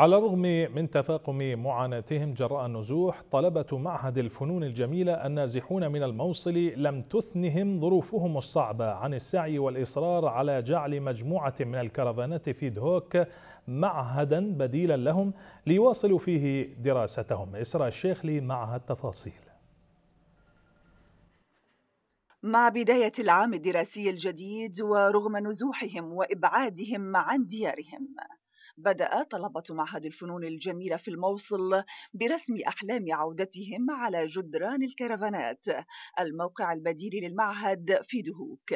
على الرغم من تفاقم معاناتهم جراء النزوح طلبة معهد الفنون الجميلة النازحون من الموصل لم تثنهم ظروفهم الصعبة عن السعي والإصرار على جعل مجموعة من الكرفانات في دهوك معهدا بديلا لهم ليواصلوا فيه دراستهم إسراء الشيخ لي معها التفاصيل مع بداية العام الدراسي الجديد ورغم نزوحهم وإبعادهم عن ديارهم بدأ طلبة معهد الفنون الجميلة في الموصل برسم أحلام عودتهم على جدران الكرفانات الموقع البديل للمعهد في دهوك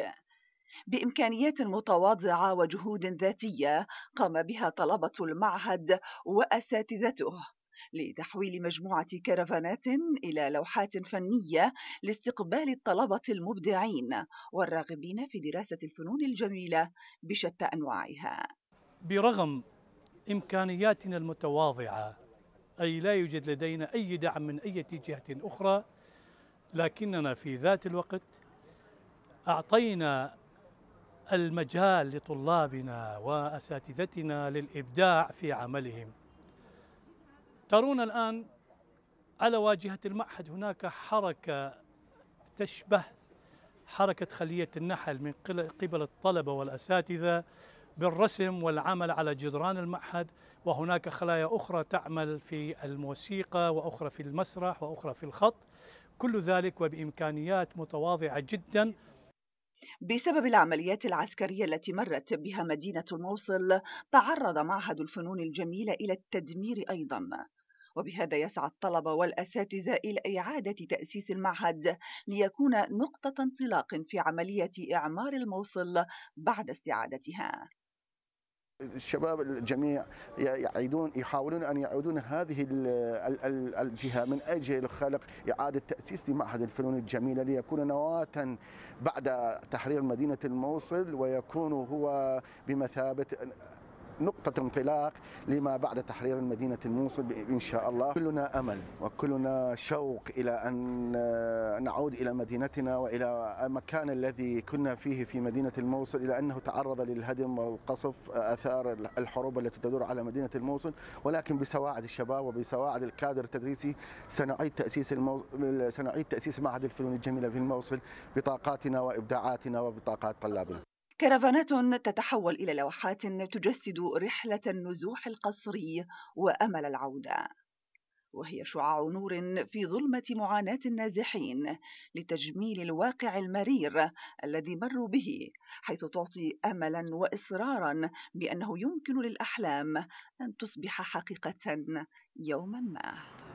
بامكانيات متواضعه وجهود ذاتيه قام بها طلبه المعهد واساتذته لتحويل مجموعه كرفانات الى لوحات فنيه لاستقبال الطلبه المبدعين والراغبين في دراسه الفنون الجميله بشتى انواعها برغم إمكانياتنا المتواضعة أي لا يوجد لدينا أي دعم من أي جهة أخرى لكننا في ذات الوقت أعطينا المجال لطلابنا وأساتذتنا للإبداع في عملهم ترون الآن على واجهة المعهد هناك حركة تشبه حركة خلية النحل من قبل الطلبة والأساتذة بالرسم والعمل على جدران المعهد وهناك خلايا أخرى تعمل في الموسيقى وأخرى في المسرح وأخرى في الخط كل ذلك وبإمكانيات متواضعة جدا بسبب العمليات العسكرية التي مرت بها مدينة الموصل تعرض معهد الفنون الجميلة إلى التدمير أيضا وبهذا يسعى الطلبة والأساتذة إلى إعادة تأسيس المعهد ليكون نقطة انطلاق في عملية إعمار الموصل بعد استعادتها الشباب الجميع يعيدون يحاولون ان يعودون هذه الجهه من اجل خلق اعاده تاسيس لمعهد الفنون الجميله ليكون نواه بعد تحرير مدينه الموصل ويكون هو بمثابه نقطة انطلاق لما بعد تحرير مدينة الموصل إن شاء الله كلنا أمل وكلنا شوق إلى أن آه، نعود إلى مدينتنا وإلى المكان الذي كنا فيه في مدينة الموصل إلى أنه تعرض للهدم والقصف آه، آثار الحروب التي تدور على مدينة الموصل ولكن بسواعد الشباب وبسواعد الكادر التدريسي سنعيد تأسيس الموصل سنعيد تأسيس معهد الفنون الجميلة في الموصل بطاقاتنا وإبداعاتنا وبطاقات طلابنا كرفانات تتحول إلى لوحات تجسد رحلة النزوح القصري وأمل العودة وهي شعاع نور في ظلمة معاناة النازحين لتجميل الواقع المرير الذي مروا به حيث تعطي أملا وإصرارا بأنه يمكن للأحلام أن تصبح حقيقة يوما ما